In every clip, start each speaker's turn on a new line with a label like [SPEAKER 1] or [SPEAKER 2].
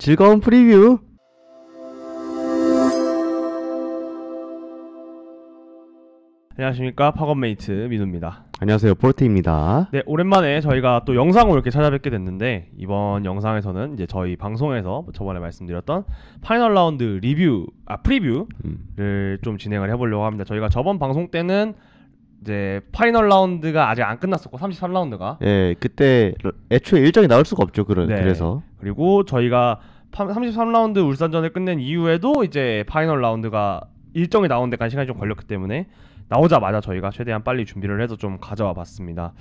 [SPEAKER 1] 즐거운 프리뷰!
[SPEAKER 2] 안녕하십니까 파건메이트 민우입니다.
[SPEAKER 1] 안녕하세요 포르티입니다.
[SPEAKER 2] 네 오랜만에 저희가 또 영상으로 이렇게 찾아뵙게 됐는데 이번 영상에서는 이제 저희 방송에서 저번에 말씀드렸던 파이널 라운드 리뷰 아 프리뷰를 음. 좀 진행을 해보려고 합니다. 저희가 저번 방송 때는 이제 파이널 라운드가 아직 안 끝났었고 33라운드가
[SPEAKER 1] 예 그때 애초에 일정이 나올 수가 없죠 그런 네. 그래서
[SPEAKER 2] 그리고 저희가 33라운드 울산전을 끝낸 이후에도 이제 파이널 라운드가 일정이 나온 데까지 시간이 좀 걸렸기 때문에 나오자마자 저희가 최대한 빨리 준비를 해서 좀 가져와 봤습니다.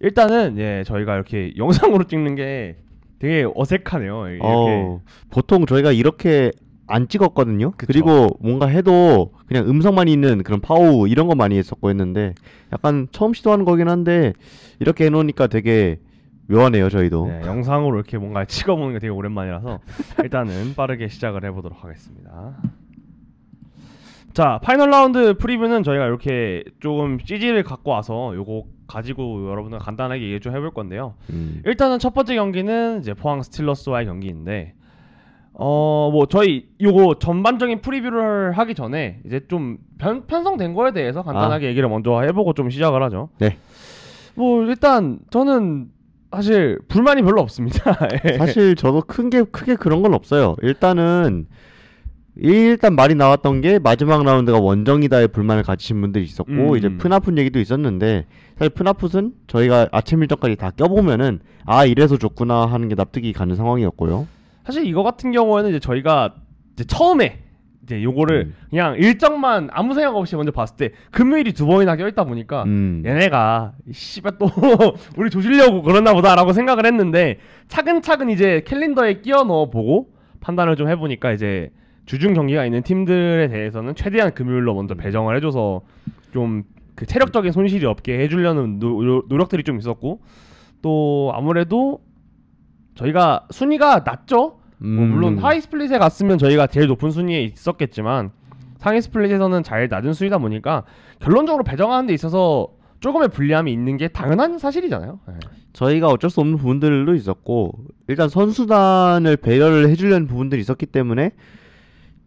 [SPEAKER 2] 일단은 예 저희가 이렇게 영상으로 찍는 게 되게 어색하네요. 이렇게. 어,
[SPEAKER 1] 보통 저희가 이렇게 안 찍었거든요. 그쵸. 그리고 뭔가 해도 그냥 음성만 있는 그런 파우 이런 거 많이 했었고 했는데 약간 처음 시도하는 거긴 한데 이렇게 해놓으니까 되게 묘하네요 저희도. 네,
[SPEAKER 2] 영상으로 이렇게 뭔가 찍어보는 게 되게 오랜만이라서 일단은 빠르게 시작을 해보도록 하겠습니다. 자 파이널 라운드 프리뷰는 저희가 이렇게 조금 CG를 갖고 와서 요거 가지고 여러분들 간단하게 얘기 좀 해볼 건데요. 음. 일단은 첫 번째 경기는 이제 포항 스틸러스와의 경기인데 어, 뭐 저희 요거 전반적인 프리뷰를 하기 전에 이제 좀 편, 편성된 거에 대해서 간단하게 아. 얘기를 먼저 해보고 좀 시작을 하죠. 네. 뭐 일단 저는 사실 불만이 별로 없습니다. 예. 사실 저도 큰 게 크게
[SPEAKER 1] 그런 건 없어요. 일단은 일단 말이 나왔던 게 마지막 라운드가 원정이다의 불만을 가지신 분들이 있었고 음. 이제 푸나풋 얘기도 있었는데 사실 푸나풋은 저희가 아침 일정까지 다 껴보면은 아 이래서 좋구나 하는 게 납득이 가는 상황이었고요.
[SPEAKER 2] 사실 이거 같은 경우에는 이제 저희가 이제 처음에 이제 요거를 음. 그냥 일정만 아무 생각 없이 먼저 봤을 때 금요일이 두 번이나 껴있다 보니까 음. 얘네가 씨발 또 우리 조질려고 그러나 보다라고 생각을 했는데 차근차근 이제 캘린더에 끼워 넣어 보고 판단을 좀 해보니까 이제 주중 경기가 있는 팀들에 대해서는 최대한 금요일로 먼저 배정을 해줘서 좀 그 체력적인 손실이 없게 해주려는 노, 노력들이 좀 있었고 또 아무래도 저희가 순위가 낮죠. 뭐 음. 뭐 물론 하이 스플릿에 갔으면 저희가 제일 높은 순위에 있었겠지만 상위 스플릿에서는 잘 낮은 순위다 보니까 결론적으로 배정하는 데 있어서 조금의 불리함이 있는 게 당연한 사실이잖아요. 네.
[SPEAKER 1] 저희가 어쩔 수 없는 부분들도 있었고 일단 선수단을 배려를 해주려는 부분들이 있었기 때문에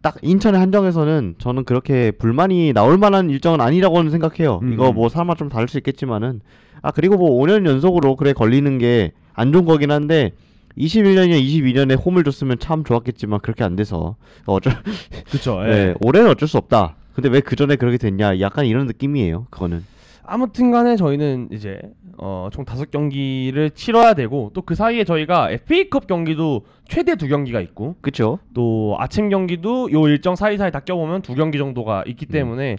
[SPEAKER 1] 딱 인천의 한정에서는 저는 그렇게 불만이 나올 만한 일정은 아니라고는 생각해요. 음. 이거 음. 뭐 사람마다 좀 다를 수 있겠지만은 아 그리고 뭐 5년 연속으로 그래 걸리는 게 안 좋은 거긴 한데 21년이나 22년에 홈을 줬으면 참 좋았겠지만 그렇게 안 돼서 그러니까 어쩔
[SPEAKER 2] 그쵸, 예. 네,
[SPEAKER 1] 올해는 어쩔 수 없다. 근데 왜 그 전에 그렇게 됐냐? 약간 이런 느낌이에요. 그거는.
[SPEAKER 2] 아무튼간에 저희는 이제 어, 총 다섯 경기를 치러야 되고 또 그 사이에 저희가 FA컵 경기도 최대 두 경기가 있고 그렇죠. 또 아침 경기도 요 일정 사이사이 다 껴보면 두 경기 정도가 있기 음. 때문에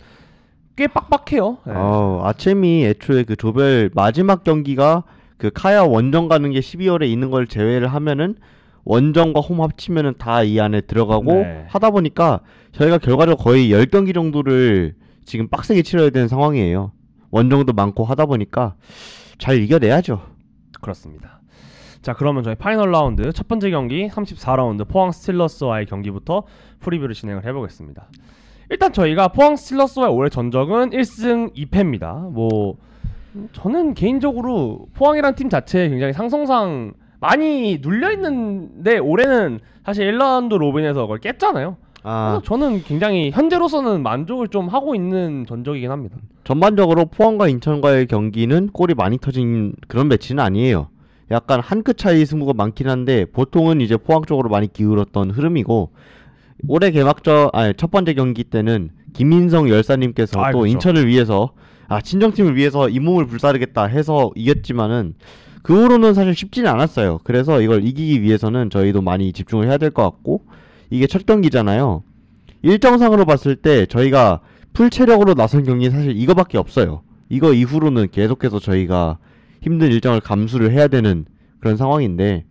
[SPEAKER 2] 꽤 빡빡해요.
[SPEAKER 1] 네. 어, 아침이 애초에 그 조별 마지막 경기가 그 카야 원정 가는 게 12월에 있는 걸 제외를 하면은 원정과 홈 합치면은 다 이 안에 들어가고 네. 하다 보니까 저희가 결과적으로 거의 10경기 정도를 지금 빡세게 치러야 되는 상황이에요. 원정도 많고 하다 보니까 잘 이겨내야죠.
[SPEAKER 2] 그렇습니다. 자 그러면 저희 파이널 라운드 첫 번째 경기 34라운드 포항 스틸러스와의 경기부터 프리뷰를 진행을 해보겠습니다. 일단 저희가 포항 스틸러스와의 올해 전적은 1승 2패입니다. 뭐 저는 개인적으로 포항이란 팀 자체에 굉장히 상성상 많이 눌려 있는데 올해는 사실 1라운드 로빈에서 그걸 깼잖아요. 아. 그래서 저는 굉장히 현재로서는 만족을 좀 하고 있는 전적이긴 합니다.
[SPEAKER 1] 전반적으로 포항과 인천과의 경기는 골이 많이 터진 그런 매치는 아니에요. 약간 한 끗 차이 승부가 많긴 한데 보통은 이제 포항 쪽으로 많이 기울었던 흐름이고 올해 개막전 아첫 번째 경기 때는 김민성 열사님께서 아, 또 그렇죠. 인천을 위해서 아 친정팀을 위해서 이 몸을 불사르겠다 해서 이겼지만은 그 후로는 사실 쉽지는 않았어요. 그래서 이걸 이기기 위해서는 저희도 많이 집중을 해야 될 것 같고 이게 첫 경기잖아요. 일정상으로 봤을 때 저희가 풀 체력으로 나선 경기는 사실 이거밖에 없어요. 이거 이후로는 계속해서 저희가 힘든 일정을 감수를 해야 되는 그런 상황인데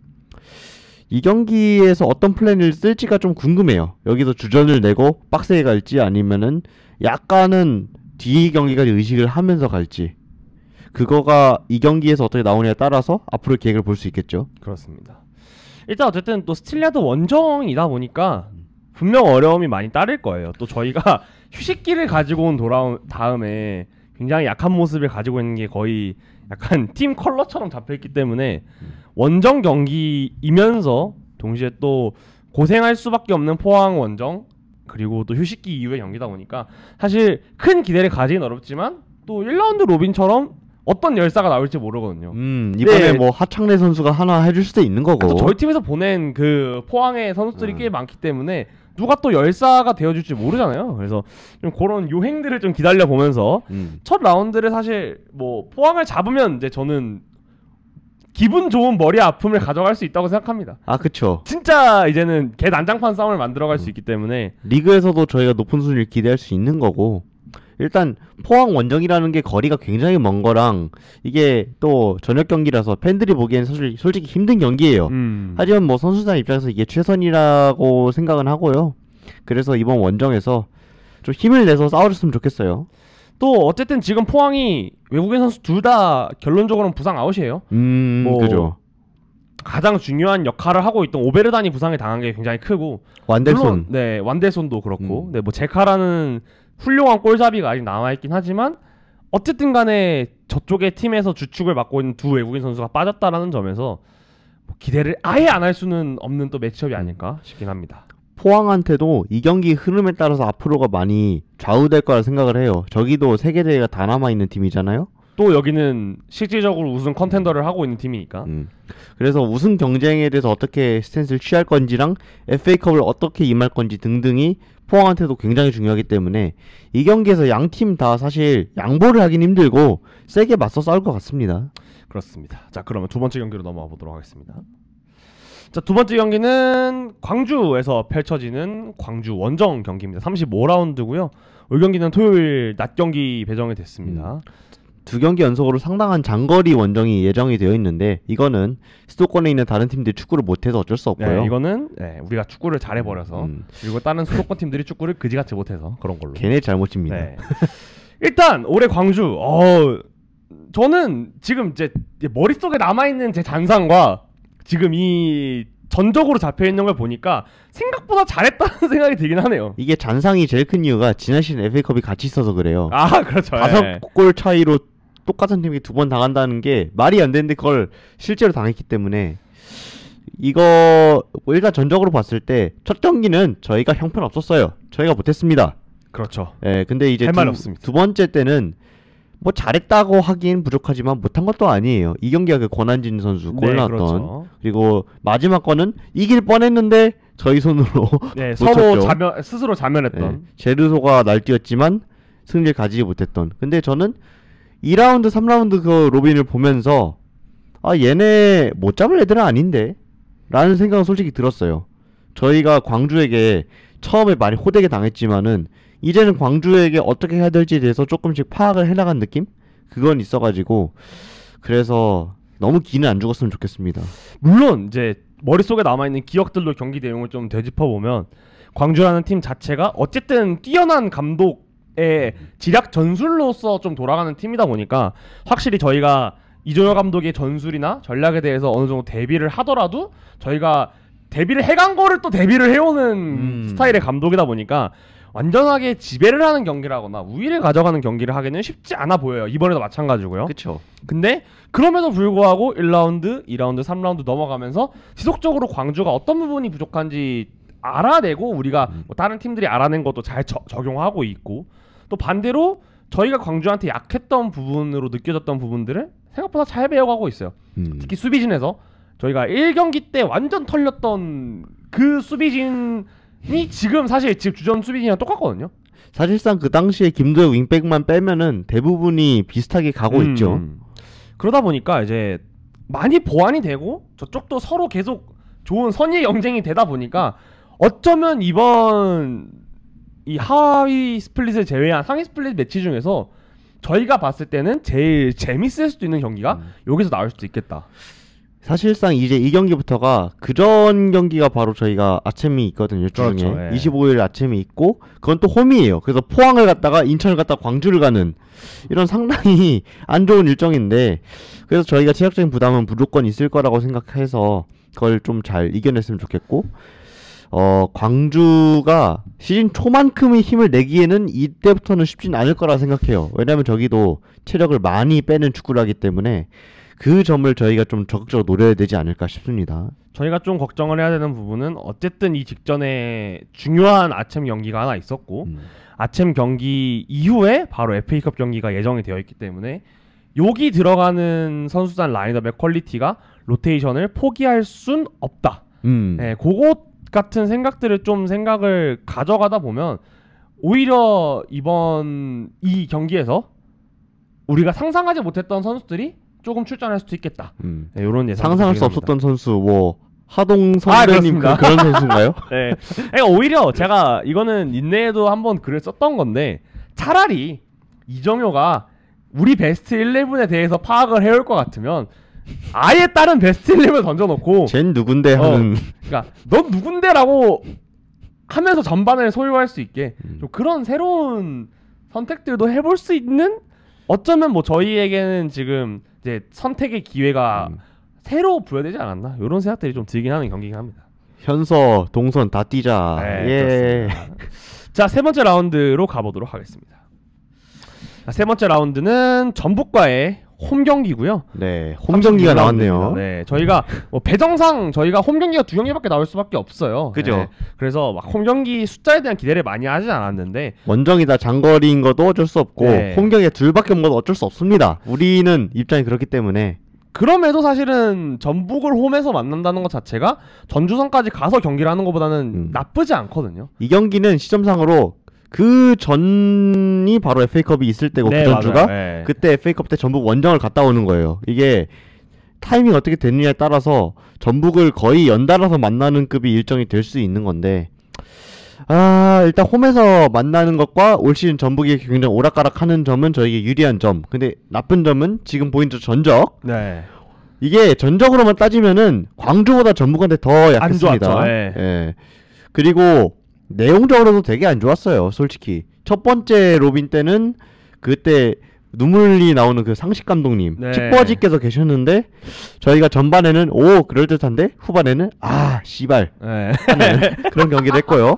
[SPEAKER 1] 이 경기에서 어떤 플랜을 쓸지가 좀 궁금해요. 여기서 주전을 내고 빡세게 갈지 아니면은 약간은 뒤 경기까지 의식을 하면서 갈지 그거가 이 경기에서 어떻게 나오냐에 따라서 앞으로 계획을 볼 수 있겠죠. 그렇습니다.
[SPEAKER 2] 일단 어쨌든 또 스틸리아드 원정이다 보니까 분명 어려움이 많이 따를 거예요. 또 저희가 휴식기를 가지고 온 돌아온 다음에 굉장히 약한 모습을 가지고 있는 게 거의 약간 팀 컬러처럼 잡혀있기 때문에 원정 경기이면서 동시에 또 고생할 수밖에 없는 포항 원정 그리고 또 휴식기 이후에 경기다 보니까 사실 큰 기대를 가지긴 어렵지만 또 1라운드 로빈처럼 어떤 열사가 나올지 모르거든요. 음, 이번에 네. 뭐
[SPEAKER 1] 하창래 선수가 하나 해줄 수도 있는 거고. 또 저희
[SPEAKER 2] 팀에서 보낸 그 포항의 선수들이 음. 꽤 많기 때문에 누가 또 열사가 되어줄지 모르잖아요. 그래서 좀 그런 요행들을 좀 기다려 보면서 음. 첫 라운드를 사실 뭐 포항을 잡으면 이제 저는 기분 좋은 머리 아픔을 가져갈 수 있다고 생각합니다. 아, 그쵸. 진짜 이제는 개 난장판 싸움을 만들어갈 음. 수 있기 때문에
[SPEAKER 1] 리그에서도 저희가 높은 순위를 기대할 수 있는 거고 일단 포항 원정이라는 게 거리가 굉장히 먼 거랑 이게 또 저녁 경기라서 팬들이 보기엔 사실 솔직히 힘든 경기예요. 음. 하지만 뭐 선수단 입장에서 이게 최선이라고 생각은 하고요. 그래서 이번 원정에서 좀 힘을 내서 싸우셨으면 좋겠어요.
[SPEAKER 2] 또 어쨌든 지금 포항이 외국인 선수 둘 다 결론적으로는 부상 아웃이에요.
[SPEAKER 1] 음, 뭐 그죠.
[SPEAKER 2] 가장 중요한 역할을 하고 있던 오베르단이 부상에 당한 게 굉장히 크고 완대손 물론, 네 완델손도 그렇고 음. 네뭐 제카라는 훌륭한 골잡이가 아직 남아 있긴 하지만 어쨌든 간에 저쪽의 팀에서 주축을 맡고 있는 두 외국인 선수가 빠졌다라는 점에서 뭐 기대를 아예 안 할 수는 없는 또 매치업이 아닐까 싶긴 합니다.
[SPEAKER 1] 포항한테도 이 경기 흐름에 따라서 앞으로가 많이 좌우될 거라 생각을 해요. 저기도 세계 대회가 다 남아 있는 팀이잖아요.
[SPEAKER 2] 또 여기는 실질적으로 우승
[SPEAKER 1] 컨텐더를 하고 있는 팀이니까. 음. 그래서 우승 경쟁에 대해서 어떻게 스탠스를 취할 건지랑 FA컵을 어떻게 임할 건지 등등이 포항한테도 굉장히 중요하기 때문에 이 경기에서
[SPEAKER 2] 양 팀 다 사실 양보를 하긴 힘들고 세게 맞서 싸울 것 같습니다. 그렇습니다. 자, 그러면 두 번째 경기로 넘어가 보도록 하겠습니다. 자, 두 번째 경기는 광주에서 펼쳐지는 광주 원정 경기입니다. 35라운드고요. 올 경기는 토요일 낮 경기 배정이 됐습니다. 음. 두 경기 연속으로 상당한 장거리 원정이
[SPEAKER 1] 예정이 되어 있는데 이거는 수도권에 있는 다른 팀들이 축구를 못해서 어쩔 수 네, 없고요. 네, 이거는
[SPEAKER 2] 네, 우리가 축구를 잘해 버려서 음. 그리고 다른 수도권 팀들이 축구를 그지같이 못해서 그런 걸로. 걔네 잘못입니다. 네. 일단 올해 광주 어 저는 지금 이제 머릿속에 남아 있는 제 잔상과 지금 이 전적으로 잡혀 있는 걸 보니까 생각보다 잘했다는 생각이 들긴 하네요.
[SPEAKER 1] 이게 잔상이 제일 큰 이유가 지난 시즌 FA컵이 같이 있어서 그래요. 아
[SPEAKER 2] 그렇죠. 다섯 예.
[SPEAKER 1] 골 차이로 똑같은 팀이 두 번 당한다는 게 말이 안 되는데 그걸 실제로 당했기 때문에 이거 일단 전적으로 봤을 때 첫 경기는 저희가 형편 없었어요. 저희가 못했습니다. 그렇죠. 예, 근데 이제 두, 두 번째 때는 뭐 잘했다고 하긴 부족하지만 못한 것도 아니에요. 이 경기가 그 권한진 선수 네, 골랐던 네, 그렇죠. 그리고 마지막 거는 이길 뻔했는데 저희 손으로 네, 서로 자면 스스로 자면했던 네, 제르소가 날뛰었지만 승리를 가지지 못했던. 근데 저는 2라운드, 3라운드 그 로빈을 보면서 아 얘네 못 잡을 애들은 아닌데 라는 생각은 솔직히 들었어요. 저희가 광주에게 처음에 많이 호되게 당했지만은 이제는 광주에게 어떻게 해야 될지에 대해서 조금씩 파악을 해나간 느낌? 그건 있어가지고 그래서
[SPEAKER 2] 너무 기는 안 죽었으면 좋겠습니다. 물론 이제 머릿속에 남아있는 기억들로 경기 내용을 좀 되짚어보면 광주라는 팀 자체가 어쨌든 뛰어난 감독의 지략 전술로서 좀 돌아가는 팀이다 보니까 확실히 저희가 이종혁 감독의 전술이나 전략에 대해서 어느 정도 대비를 하더라도 저희가 대비를 해간 거를 또 대비를 해오는 음. 스타일의 감독이다 보니까 완전하게 지배를 하는 경기를 하거나 우위를 가져가는 경기를 하기는 쉽지 않아 보여요. 이번에도 마찬가지고요. 그렇죠. 근데 그럼에도 불구하고 1라운드, 2라운드, 3라운드 넘어가면서 지속적으로 광주가 어떤 부분이 부족한지 알아내고 우리가 음. 뭐 다른 팀들이 알아낸 것도 잘 저, 적용하고 있고 또 반대로 저희가 광주한테 약했던 부분으로 느껴졌던 부분들을 생각보다 잘 배워가고 있어요. 음. 특히 수비진에서 저희가 1경기 때 완전 털렸던 그 수비진 이 지금 사실 지금 주전 수비진이랑 똑같거든요. 사실상 그 당시에
[SPEAKER 1] 김도혁 윙백만 빼면은
[SPEAKER 2] 대부분이 비슷하게 가고 음. 있죠. 그러다 보니까 이제 많이 보완이 되고 저쪽도 서로 계속 좋은 선의 경쟁이 되다 보니까 어쩌면 이번 이 하위 스플릿을 제외한 상위 스플릿 매치 중에서 저희가 봤을 때는 제일 재밌을 수도 있는 경기가 음. 여기서 나올 수도 있겠다.
[SPEAKER 1] 사실상 이제 이 경기부터가 그전 경기가 바로 저희가 아침이 있거든요. 주중에 그렇죠, 예. 25일 아침이 있고 그건 또 홈이에요. 그래서 포항을 갔다가 인천을 갔다가 광주를 가는 이런 상당히 안 좋은 일정인데 그래서 저희가 체력적인 부담은 무조건 있을 거라고 생각해서 그걸 좀 잘 이겨냈으면 좋겠고 어 광주가 시즌 초만큼의 힘을 내기에는 이때부터는 쉽진 않을 거라 생각해요. 왜냐하면 저기도 체력을 많이 빼는 축구를 하기 때문에 그 점을 저희가 좀 적극적으로 노려야 되지 않을까 싶습니다.
[SPEAKER 2] 저희가 좀 걱정을 해야 되는 부분은 어쨌든 이 직전에 중요한 아침 경기가 하나 있었고 음. 아침 경기 이후에 바로 FA컵 경기가 예정이 되어 있기 때문에 여기 들어가는 선수단 라인업의 퀄리티가 로테이션을 포기할 순 없다. 음. 네, 그것 같은 생각들을 좀 생각을 가져가다 보면 오히려 이번 이 경기에서 우리가 상상하지 못했던 선수들이 조금 출전할 수도 있겠다. 음. 네, 이런 예상. 상할수 없었던
[SPEAKER 1] 선수 뭐 하동 아, 선배님 아, 그런 선수인가요?
[SPEAKER 2] 네. 그러니까 오히려 제가 이거는 인내에도 한번 글을 썼던 건데 차라리 이정효가 우리 베스트 11에 대해서 파악을 해올 것 같으면 아예
[SPEAKER 1] 다른 베스트 11을 던져놓고 쟨 누군데 어, 하는 어,
[SPEAKER 2] 그러니까 넌 누군데라고 하면서 전반을 소유할 수 있게 음. 좀 그런 새로운 선택들도 해볼 수 있는 어쩌면 뭐 저희에게는 지금 이제 선택의 기회가 음. 새로 부여되지 않았나 이런 생각들이 좀 들긴 하는 경기긴 합니다. 현서 동선 다 뛰자. 네, 예. 자세 번째 라운드로 가보도록 하겠습니다. 세 번째 라운드는 전북과의 홈 경기고요.
[SPEAKER 1] 네, 홈 경기가 아, 나왔네요. 네,
[SPEAKER 2] 네, 저희가 뭐 배정상 저희가 홈 경기가 두 경기밖에 나올 수밖에 없어요. 그죠? 네, 그래서 막 홈 경기 숫자에 대한 기대를 많이 하지 않았는데
[SPEAKER 1] 원정이다 장거리인 것도
[SPEAKER 2] 어쩔 수 없고 네. 홈 경기가 둘밖에 없는 것도 어쩔 수 없습니다. 우리는 입장이 그렇기 때문에 그럼에도 사실은 전북을 홈에서 만난다는 것 자체가 전주선까지 가서 경기를 하는 것보다는 음. 나쁘지 않거든요.
[SPEAKER 1] 이 경기는 시점상으로 그 전이 바로 FA컵이 있을 때고 네, 그 전주가 맞 그때 FA컵 때 전북 원정을 갔다 오는 거예요. 이게 타이밍 어떻게 되느냐에 따라서 전북을 거의 연달아서 만나는 급이 일정이 될 수 있는 건데 아 일단 홈에서 만나는 것과 올 시즌 전북이 굉장히 오락가락하는 점은 저에게 유리한 점. 근데 나쁜 점은 지금 보인 저 전적. 네. 이게 전적으로만 따지면은 광주보다 전북한테 더 약했습니다. 안 좋았죠. 네. 예. 그리고 내용적으로도 되게 안 좋았어요. 솔직히 첫 번째 로빈 때는 그때 눈물이 나오는 그 상식 감독님 네. 직버지께서 계셨는데 저희가 전반에는 오 그럴 듯한데 후반에는 아 씨발 네. 그런 경기를 했고요.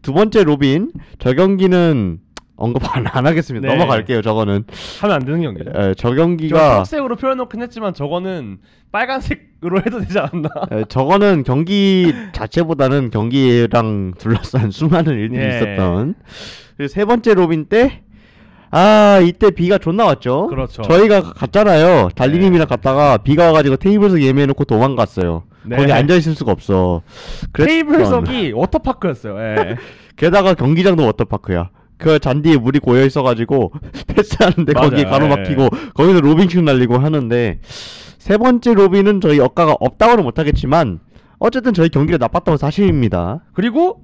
[SPEAKER 1] 두 번째 로빈 저 경기는 언급 안, 하겠습니다. 네. 넘어갈게요. 저거는 하면 안 되는 경기죠. 예, 저 경기가
[SPEAKER 2] 초록색으로 표현놓긴 했지만 저거는 빨간색으로 해도 되지 않았나? 예, 저거는 경기 자체보다는
[SPEAKER 1] 경기랑 둘러싼 수많은 일들이 예. 있었던 그리고 세 번째 로빈 때. 아 이때 비가 존나 왔죠. 그렇죠. 저희가 갔잖아요. 달리님이랑 네. 갔다가 비가 와가지고 테이블석 예매해놓고 도망갔어요. 네. 거기 앉아 있을 수가 없어. 그랬던... 테이블석이
[SPEAKER 2] 워터파크였어요.
[SPEAKER 1] 예. 게다가 경기장도 워터파크야. 그 잔디에 물이 고여 있어가지고 패스하는데 거기 가로막히고 예. 거기서 로빈슛 날리고 하는데 세 번째 로빈은 저희 억가가 없다고는 못하겠지만 어쨌든 저희 경기가 나빴던 사실입니다.
[SPEAKER 2] 그리고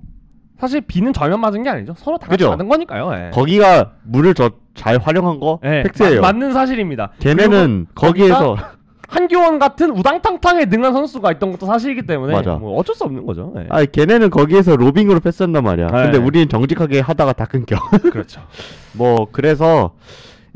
[SPEAKER 2] 사실 비는 절면 맞은 게 아니죠. 서로 다 같이 죠 맞은 거니까요. 예.
[SPEAKER 1] 거기가 물을 저 잘 활용한 거 예. 팩트예요. 맞, 맞는
[SPEAKER 2] 사실입니다. 걔네는 거기에서 한교원 같은 우당탕탕에 능한 선수가 있던 것도 사실이기 때문에 맞아. 뭐 어쩔 수 없는 거죠. 네.
[SPEAKER 1] 아 걔네는 거기에서 로빙으로 패스한단 말이야. 네. 근데 우리는 정직하게 하다가 다 끊겨. 그렇죠. 뭐 그래서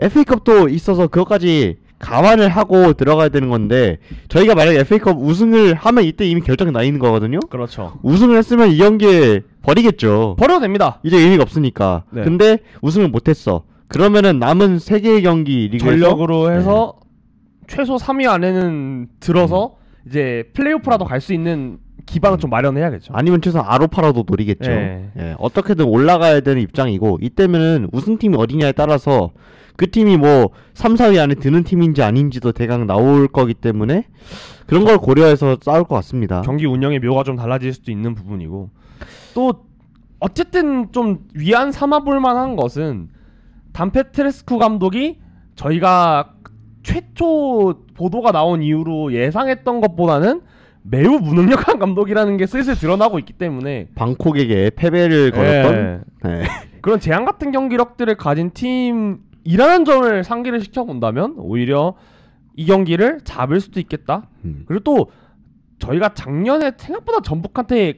[SPEAKER 1] FA컵도 있어서 그것까지 감안을 하고 들어가야 되는 건데 저희가 만약에 FA컵 우승을 하면 이때 이미 결정이 나 있는 거거든요. 그렇죠. 우승을 했으면 이 경기에 버리겠죠. 버려도 됩니다. 이제 의미가 없으니까. 네. 근데 우승을
[SPEAKER 2] 못했어. 그러면은
[SPEAKER 1] 남은 세 개의 경기 리그에서 전력으로
[SPEAKER 2] 해서 네. 최소 3위 안에는 들어서 음. 이제 플레이오프라도 갈 수 있는 기반을 좀 마련해야겠죠.
[SPEAKER 1] 아니면 최소한 아로파라도 노리겠죠. 예. 예. 어떻게든 올라가야 되는 입장이고 이때면은 우승팀이 어디냐에 따라서 그 팀이 뭐 3, 4위 안에 드는 팀인지 아닌지도 대강 나올
[SPEAKER 2] 거기 때문에 그런 걸 고려해서 싸울 것 같습니다. 경기 운영의 묘가 좀 달라질 수도 있는 부분이고 또 어쨌든 좀 위안 삼아볼 만한 것은 단페트레스쿠 감독이 저희가 최초 보도가 나온 이후로 예상했던 것보다는 매우 무능력한 감독이라는 게 슬슬 드러나고 있기 때문에 방콕에게 패배를 예. 걸었던 네. 그런 제한 같은 경기력들을 가진 팀이라는 점을 상기를 시켜본다면 오히려 이 경기를 잡을 수도 있겠다. 음. 그리고 또 저희가 작년에 생각보다 전북한테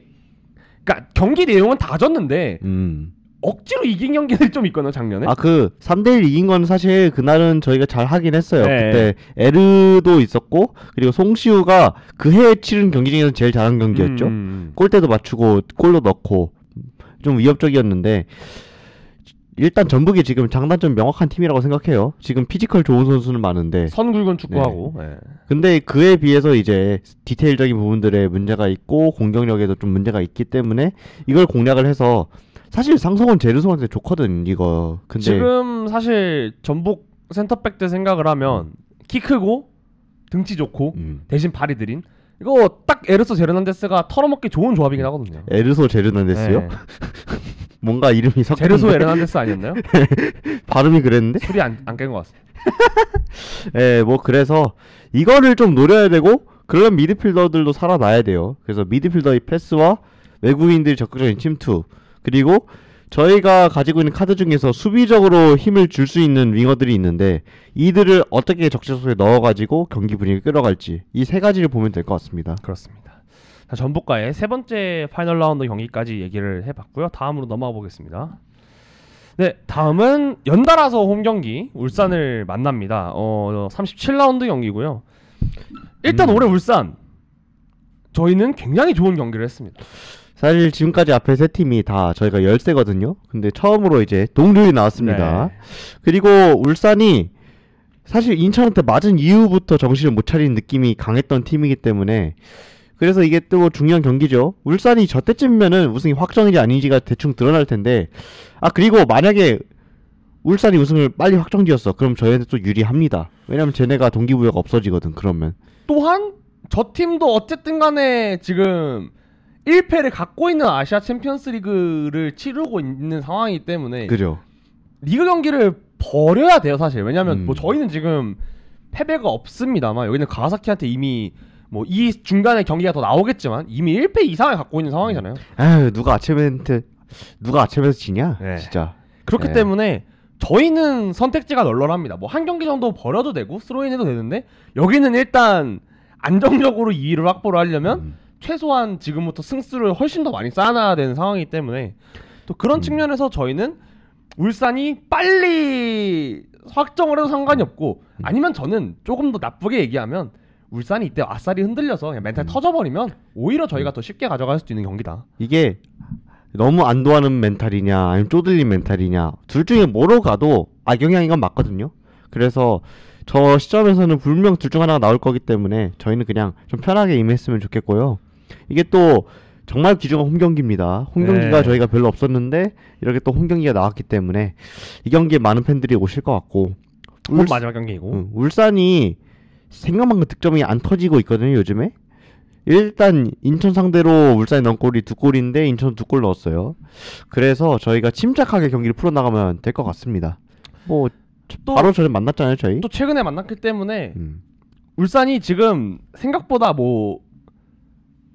[SPEAKER 2] 그러니까 경기 내용은 다 졌는데 음. 억지로 이긴 경기들좀 있거든요 작년에
[SPEAKER 1] 아그 3대1 이긴 건 사실 그날은 저희가 잘 하긴 했어요 네. 그때 에르도 있었고 그리고 송시우가 그 해에 치른 경기 중에서 제일 잘한 경기였죠 음. 음, 음. 골대도 맞추고 골도 넣고 좀 위협적이었는데 일단 전북이 지금 장단점 명확한 팀이라고 생각해요 지금 피지컬 좋은 선수는 많은데 선
[SPEAKER 2] 굵은 축구하고 네. 네.
[SPEAKER 1] 근데 그에 비해서 이제 디테일적인 부분들의 문제가 있고 공격력에도 좀 문제가 있기 때문에 이걸 공략을 해서 사실 상성은 제르소한테 좋거든 이거. 근데 지금
[SPEAKER 2] 사실 전북 센터백들 생각을 하면 음. 키 크고 등치 좋고 음. 대신 발이 느린 이거 딱 에르소 제르난데스가 털어먹기 좋은 조합이긴 하거든요.
[SPEAKER 1] 에르소 제르난데스요? 네. 뭔가 이름이 섞여. 제르소 에르난데스 아니었나요? 발음이 그랬는데? 소리 안깬 것 같습니다. 예, 뭐 그래서 이거를 좀 노려야 되고 그런 미드필더들도 살아나야 돼요. 그래서 미드필더의 패스와 외국인들이 적극적인 침투 그리고 저희가 가지고 있는 카드 중에서 수비적으로 힘을 줄 수 있는 윙어들이 있는데 이들을 어떻게 적재소에 넣어가지고 경기 분위기를 끌어갈지 이 세 가지를 보면 될 것 같습니다. 그렇습니다.
[SPEAKER 2] 자, 전북과의 세 번째 파이널 라운드 경기까지 얘기를 해봤고요. 다음으로 넘어가 보겠습니다. 네, 다음은 연달아서 홈 경기 울산을 만납니다. 어, 37라운드 경기고요. 일단 음. 올해 울산 저희는 굉장히 좋은 경기를 했습니다.
[SPEAKER 1] 사실 지금까지 앞에 세 팀이 다 저희가 열세거든요. 근데 처음으로 이제 동률이 나왔습니다. 네. 그리고 울산이 사실 인천한테 맞은 이후부터 정신을 못 차리는 느낌이 강했던 팀이기 때문에 그래서 이게 또 중요한 경기죠. 울산이 저 때쯤이면은 우승이 확정인지 아닌지가 대충 드러날 텐데 아 그리고 만약에 울산이 우승을 빨리 확정지었어. 그럼 저희한테 또 유리합니다. 왜냐면 쟤네가 동기부여가 없어지거든. 그러면
[SPEAKER 2] 또한 저 팀도 어쨌든 간에 지금 1패를 갖고 있는 아시아 챔피언스 리그를 치르고 있는 상황이기 때문에 그죠. 리그 경기를 버려야 돼요, 사실. 왜냐면 하 음. 뭐 저희는 지금 패배가 없습니다만 여기는 가와사키한테 이미 뭐 이 중간에 경기가 더 나오겠지만 이미 1패 이상을 갖고 있는 상황이잖아요. 음. 아유, 누가 아침멘트 누가 아침에서 지냐? 네. 진짜. 그렇기 네. 때문에 저희는 선택지가 널널합니다. 뭐 한 경기 정도 버려도 되고 스로인 해도 되는데 여기는 일단 안정적으로 2위를 확보를 하려면 음. 최소한 지금부터 승수를 훨씬 더 많이 쌓아놔야 되는 상황이기 때문에 또 그런 음. 측면에서 저희는 울산이 빨리 확정을 해도 상관이 없고 음. 아니면 저는 조금 더 나쁘게 얘기하면 울산이 이때 아싸리 흔들려서 그냥 멘탈 음. 터져버리면 오히려 저희가 음. 더 쉽게 가져갈 수 있는 경기다.
[SPEAKER 1] 이게 너무 안도하는 멘탈이냐 아니면 쪼들린 멘탈이냐 둘 중에 뭐로 가도 악영향인 건 맞거든요. 그래서 저 시점에서는 분명 둘 중 하나가 나올 거기 때문에 저희는 그냥 좀 편하게 임했으면 좋겠고요. 이게 또 정말 귀중한 홈경기입니다. 홈경기가 네. 저희가 별로 없었는데 이렇게 또 홈경기가 나왔기 때문에 이 경기에 많은 팬들이 오실 것 같고 울, 마지막 경기고 응, 울산이 생각만큼 득점이 안 터지고 있거든요 요즘에 일단 인천 상대로 울산이 넣은 골이 두 골인데 인천 두 골 넣었어요. 그래서 저희가 침착하게 경기를 풀어나가면 될 것 같습니다.
[SPEAKER 2] 뭐 또, 바로 저에 만났잖아요 저희. 또 최근에 만났기 때문에 음. 울산이 지금 생각보다 뭐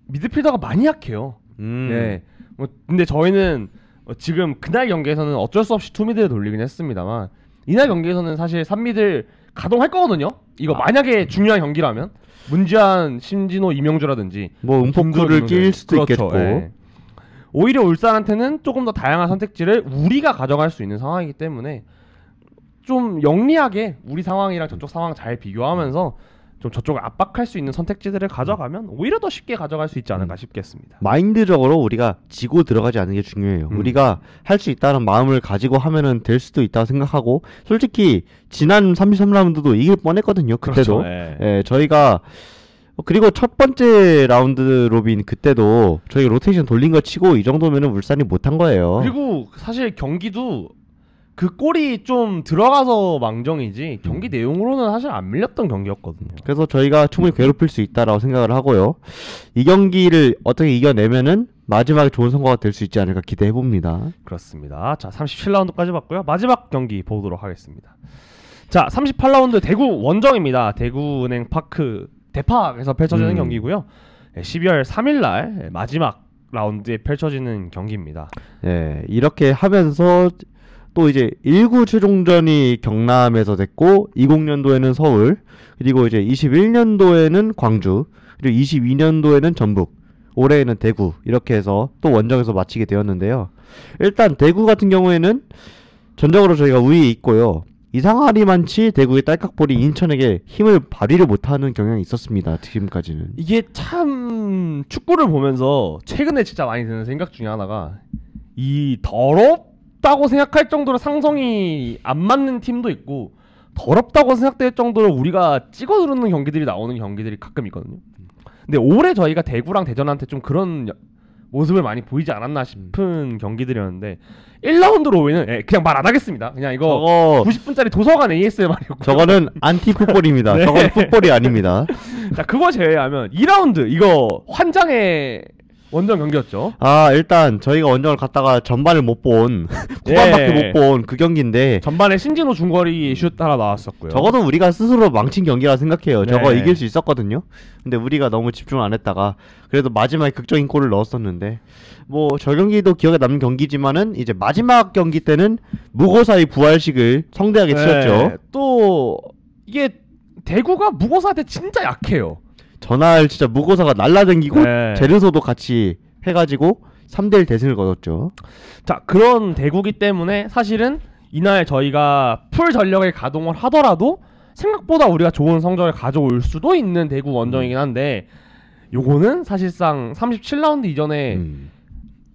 [SPEAKER 2] 미드필더가 많이 약해요. 음. 네. 뭐 근데 저희는 어, 지금 그날 경기에서는 어쩔 수 없이 투미드를 돌리긴 했습니다만 이날 경기에서는 사실 삼미들 가동할 거거든요. 이거 아. 만약에 중요한 경기라면 문지환, 심진호, 이명주라든지 뭐
[SPEAKER 1] 음폭구를 낄 수도 그렇죠. 있겠고 예.
[SPEAKER 2] 오히려 울산한테는 조금 더 다양한 선택지를 우리가 가져갈 수 있는 상황이기 때문에 좀 영리하게 우리 상황이랑 저쪽 상황 잘 비교하면서 좀 저쪽을 압박할 수 있는 선택지들을 가져가면 오히려 더 쉽게 가져갈 수 있지 않을까 음. 싶겠습니다.
[SPEAKER 1] 마인드적으로 우리가 지고 들어가지 않는 게 중요해요. 음. 우리가 할 수 있다는 마음을 가지고 하면은 될 수도 있다고 생각하고 솔직히 지난 33라운드도 이길 뻔했거든요. 그때도 그렇죠. 예. 예, 저희가 그리고 첫 번째 라운드 로빈 그때도 저희 로테이션 돌린 거 치고 이 정도면은 울산이 못한 거예요.
[SPEAKER 2] 그리고 사실 경기도 그 골이 좀 들어가서 망정이지 경기 음. 내용으로는 사실 안 밀렸던 경기였거든요. 그래서
[SPEAKER 1] 저희가 충분히 괴롭힐 수 있다라고 생각을 하고요. 이 경기를 어떻게 이겨내면은
[SPEAKER 2] 마지막에 좋은
[SPEAKER 1] 성과가 될 수 있지 않을까 기대해 봅니다.
[SPEAKER 2] 그렇습니다. 자, 37라운드까지 봤고요. 마지막 경기 보도록 하겠습니다. 자, 38라운드 대구 원정입니다. 대구은행 파크 대파에서 펼쳐지는 음. 경기고요. 12월 3일 날 마지막 라운드에 펼쳐지는 경기입니다.
[SPEAKER 1] 예, 이렇게 하면서 또 이제 19 최종전이 경남에서 됐고 20년도에는 서울 그리고 이제 21년도에는 광주 그리고 22년도에는 전북 올해에는 대구 이렇게 해서 또 원정에서 마치게 되었는데요. 일단 대구 같은 경우에는 전적으로 저희가 우위에 있고요. 이상하리만치 대구의 딸깍볼이 인천에게 힘을 발휘를 못하는 경향이 있었습니다. 지금까지는
[SPEAKER 2] 이게 참 축구를 보면서 최근에 진짜 많이 드는 생각 중에 하나가 이 더럽 있다고 생각할 정도로 상성이 안 맞는 팀도 있고 더럽다고 생각될 정도로 우리가 찍어 누르는 경기들이 나오는 경기들이 가끔 있거든요. 근데 올해 저희가 대구랑 대전한테 좀 그런 모습을 많이 보이지 않았나 싶은 음. 경기들이었는데 1라운드로 오면은 예, 그냥 말 안 하겠습니다. 그냥 이거 저거... 90분짜리 도서관 ASMR이었고 저거는
[SPEAKER 1] 안티 풋볼입니다.
[SPEAKER 2] 네. 저는 풋볼이 아닙니다. 자 그거 제외하면 2라운드 이거 환장의 원정 경기였죠.
[SPEAKER 1] 아 일단 저희가 원정을 갔다가 전반을 못본 후반밖에 예. 못본 그 경기인데
[SPEAKER 2] 전반에 신진호 중거리 슛 하나 나왔었고요. 적어도
[SPEAKER 1] 우리가 스스로 망친 경기라 생각해요. 네. 저거 이길 수 있었거든요. 근데 우리가 너무 집중을 안 했다가 그래도 마지막에 극적인 골을 넣었었는데 뭐 저 경기도 기억에 남는 경기지만은 이제 마지막 경기 때는 무고사의 부활식을 성대하게 치렀죠. 네.
[SPEAKER 2] 또 이게 대구가 무고사한테 진짜 약해요.
[SPEAKER 1] 전날 진짜 무고사가 날라댕기고 네. 제르소도 같이
[SPEAKER 2] 해가지고 3대1 대승을 거뒀죠. 자 그런 대구기 때문에 사실은 이날 저희가 풀 전력을 가동을 하더라도 생각보다 우리가 좋은 성적을 가져올 수도 있는 대구 원정이긴 한데 요거는 사실상 37라운드 이전에 음.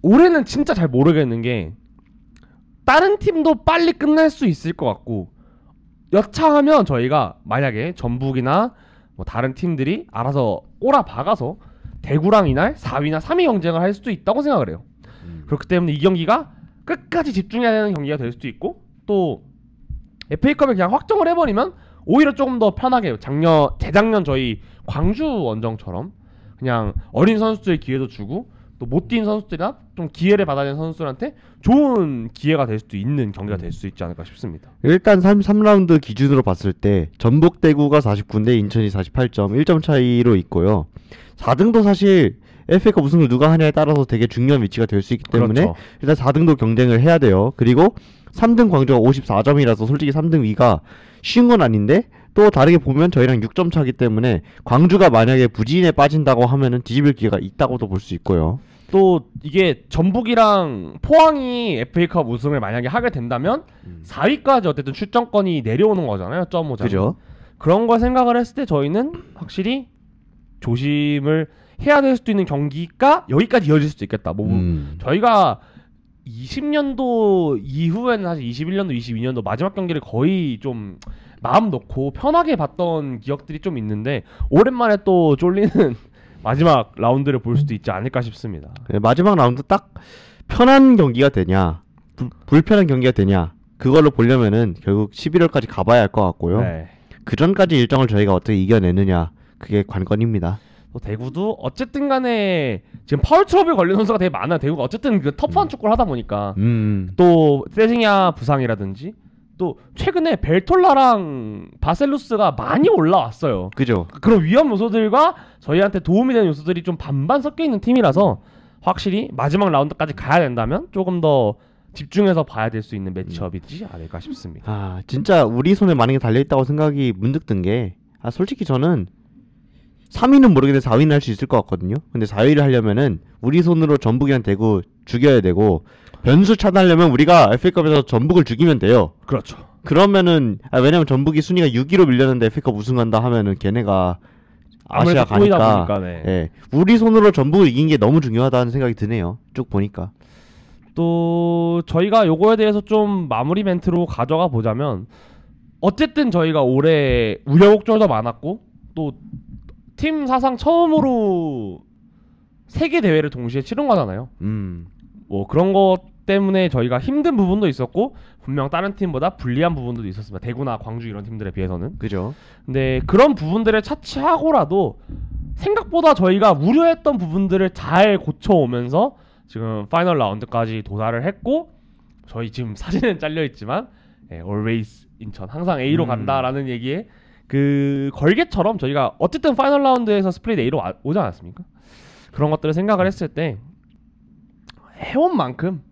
[SPEAKER 2] 올해는 진짜 잘 모르겠는 게 다른 팀도 빨리 끝낼수 있을 것 같고 여차하면 저희가 만약에 전북이나 뭐 다른 팀들이 알아서 꼬라 박아서 대구랑 이날 4위나 3위 경쟁을 할 수도 있다고 생각을 해요. 음. 그렇기 때문에 이 경기가 끝까지 집중해야 되는 경기가 될 수도 있고 또 FA컵을 그냥 확정을 해버리면 오히려 조금 더 편하게 작년 재작년 저희 광주 원정처럼 그냥 어린 선수들 의 기회도 주고 또못뛴 선수들이나 좀 기회를 받아야 되는 선수들한테 좋은 기회가 될 수도 있는 경기가 음. 될수 있지 않을까 싶습니다.
[SPEAKER 1] 일단 33라운드 기준으로 봤을 때 전북 대구가 4 9대 인천이 48점 1점 차이로 있고요. 4등도 사실 FA컵 우승을 누가 하냐에 따라서 되게 중요한 위치가 될 수 있기 때문에 그렇죠. 일단 4등도 경쟁을 해야 돼요. 그리고 3등 광주가 54점이라서 솔직히 3등 위가 쉬운 건 아닌데 또 다르게 보면 저희랑 6점 차기 때문에 광주가 만약에 부진에 빠진다고 하면은 뒤집을 기회가 있다고도 볼 수 있고요.
[SPEAKER 2] 또 이게 전북이랑 포항이 FA컵 우승을 만약에 하게 된다면 음. 4위까지 어쨌든 출전권이 내려오는 거잖아요. 점5자 그죠? 그런 걸 생각을 했을 때 저희는 확실히 조심을 해야 될 수도 있는 경기가 여기까지 이어질 수도 있겠다. 뭐 음. 저희가 20년도 이후에는 사실 21년도 22년도 마지막 경기를 거의 좀 마음 놓고 편하게 봤던 기억들이 좀 있는데 오랜만에 또 쫄리는 마지막 라운드를 볼 수도 있지 않을까 싶습니다.
[SPEAKER 1] 네, 마지막 라운드 딱 편한 경기가 되냐 부, 불편한 경기가 되냐 그걸로 보려면은 결국 11월까지 가봐야 할 것 같고요. 네. 그 전까지 일정을 저희가 어떻게 이겨내느냐 그게 관건입니다.
[SPEAKER 2] 대구도 어쨌든 간에 지금 파울 트러블 걸린 선수가 되게 많아. 대구가 어쨌든 그 터프한 음. 축구를 하다 보니까 음. 또 세징야 부상이라든지 또 최근에 벨톨라랑 바셀루스가 많이 올라왔어요. 그죠. 그런 위험 요소들과 저희한테 도움이 되는 요소들이 좀 반반 섞여 있는 팀이라서 확실히 마지막 라운드까지 가야 된다면 조금 더 집중해서 봐야 될 수 있는 매치업이지 음. 않을까 싶습니다. 아
[SPEAKER 1] 진짜 우리 손에 많은 게 달려 있다고 생각이 문득 든게 아, 솔직히 저는 3위는 모르겠는데 4위는 할 수 있을 것 같거든요. 근데 4위를 하려면은 우리 손으로 전북이랑 대구 죽여야 되고 변수 차단하려면 우리가 FA컵에서 전북을 죽이면 돼요. 그렇죠. 그러면은 아, 왜냐면 전북이 순위가 6위로 밀렸는데 FA컵 우승한다 하면은 걔네가
[SPEAKER 2] 아시아 가니까 보니까, 네.
[SPEAKER 1] 예, 우리 손으로 전북을 이긴 게 너무 중요하다는 생각이 드네요. 쭉 보니까.
[SPEAKER 2] 또 저희가 요거에 대해서 좀 마무리 멘트로 가져가 보자면 어쨌든 저희가 올해 우여곡절도 많았고 또 팀 사상 처음으로 세계 대회를 동시에 치른 거잖아요. 음. 뭐 그런 것 때문에 저희가 힘든 부분도 있었고 분명 다른 팀보다 불리한 부분도 있었습니다. 대구나 광주 이런 팀들에 비해서는. 그죠. 근데 그런 부분들을 차치하고라도 생각보다 저희가 우려했던 부분들을 잘 고쳐오면서 지금 파이널 라운드까지 도달을 했고 저희 지금 사진은 잘려 있지만 예, always 인천 항상 A로 음. 간다라는 얘기에 그 걸개처럼 저희가 어쨌든 파이널 라운드에서 스플릿 A로 오지 않았습니까? 그런 것들을 생각을 음. 했을 때 해온 만큼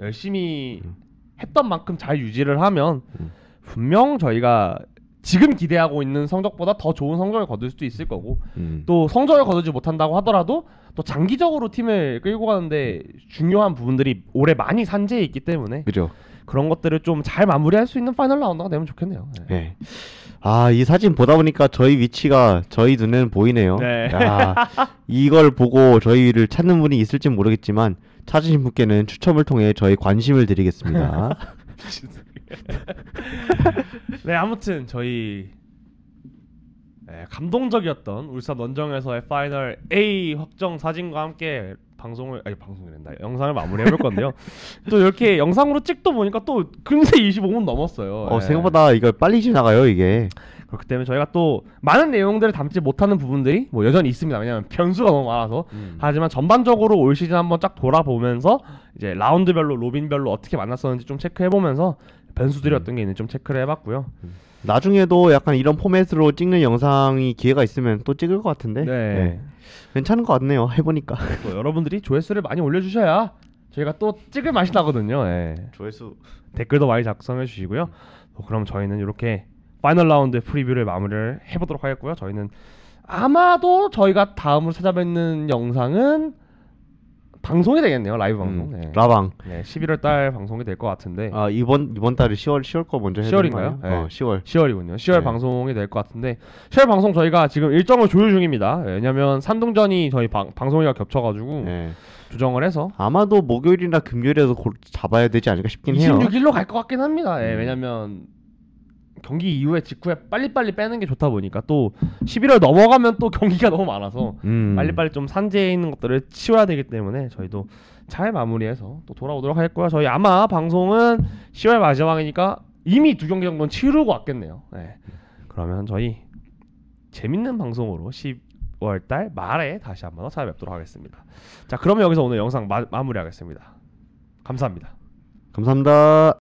[SPEAKER 2] 열심히 음. 했던 만큼 잘 유지를 하면 음. 분명 저희가 지금 기대하고 있는 성적보다 더 좋은 성적을 거둘 수도 있을 거고 음. 또 성적을 거두지 못한다고 하더라도 또 장기적으로 팀을 끌고 가는데 중요한 부분들이 올해 많이 산재해 있기 때문에 그죠. 그런 것들을 좀 잘 마무리할 수 있는 파이널 라운드가 되면 좋겠네요.
[SPEAKER 1] 네. 네. 아, 이 사진 보다 보니까 저희 위치가 저희 눈에는 보이네요. 네. 야, 이걸 보고 저희를 찾는 분이 있을지 모르겠지만 찾으신 분께는 추첨을 통해 저희 관심을 드리겠습니다.
[SPEAKER 2] 네, 아무튼 저희 네, 감동적이었던 울산 원정에서의 파이널 A 확정 사진과 함께 방송을 아니 방송이 된다 영상을 마무리해 볼 건데요. 또 이렇게 영상으로 찍다 보니까 또근세 25분 넘었어요. 어 예. 생각보다
[SPEAKER 1] 이걸 빨리 지나가요 이게.
[SPEAKER 2] 그렇기 때문에 저희가 또 많은 내용들을 담지 못하는 부분들이 뭐 여전히 있습니다. 왜냐하면 변수가 너무 많아서. 음. 하지만 전반적으로 올 시즌 한번 쫙 돌아보면서 이제 라운드별로 로빈별로 어떻게 만났었는지 좀 체크해 보면서 변수들이 음. 어떤 게 있는지 좀 체크를 해봤고요. 음.
[SPEAKER 1] 나중에도 약간 이런 포맷으로 찍는 영상이 기회가 있으면
[SPEAKER 2] 또 찍을 것 같은데 네. 네. 괜찮은 것 같네요. 해보니까 또 뭐 여러분들이 조회수를 많이 올려주셔야 저희가 또 찍을 맛이 나거든요. 네. 조회수 댓글도 많이 작성해 주시고요. 뭐 그럼 저희는 이렇게 파이널 라운드 프리뷰를 마무리를 해보도록 하겠고요. 저희는 아마도 저희가 다음으로 찾아뵙는 영상은 방송이 되겠네요 라이브 음, 방송. 음, 네. 라방. 네, 11월 달 방송이 될 것 같은데. 아 이번 이번 달이 10월 10월 거 먼저 해 10월인가요? 네. 어, 10월. 10월이군요. 10월 네. 방송이 될 것 같은데 10월 방송 저희가 지금 일정을 조율 중입니다. 네, 왜냐면 산둥전이 저희 방, 방송이가 겹쳐가지고 네. 조정을 해서 아마도 목요일이나 금요일에도 잡아야 되지 않을까 싶긴 26일로 해요. 26일로 갈 것 같긴 합니다. 음. 왜냐면 경기 이후에 직후에 빨리빨리 빼는 게 좋다 보니까 또 11월 넘어가면 또 경기가 너무 많아서 음. 빨리빨리 좀 산재에 있는 것들을 치워야 되기 때문에 저희도 잘 마무리해서 또 돌아오도록 할 거야. 저희 아마 방송은 10월 마지막이니까 이미 두 경기 정도는 치르고 왔겠네요. 네. 그러면 저희 재밌는 방송으로 10월 달 말에 다시 한번 찾아뵙도록 하겠습니다. 자, 그러면 여기서 오늘 영상 마, 마무리하겠습니다. 감사합니다.
[SPEAKER 1] 감사합니다.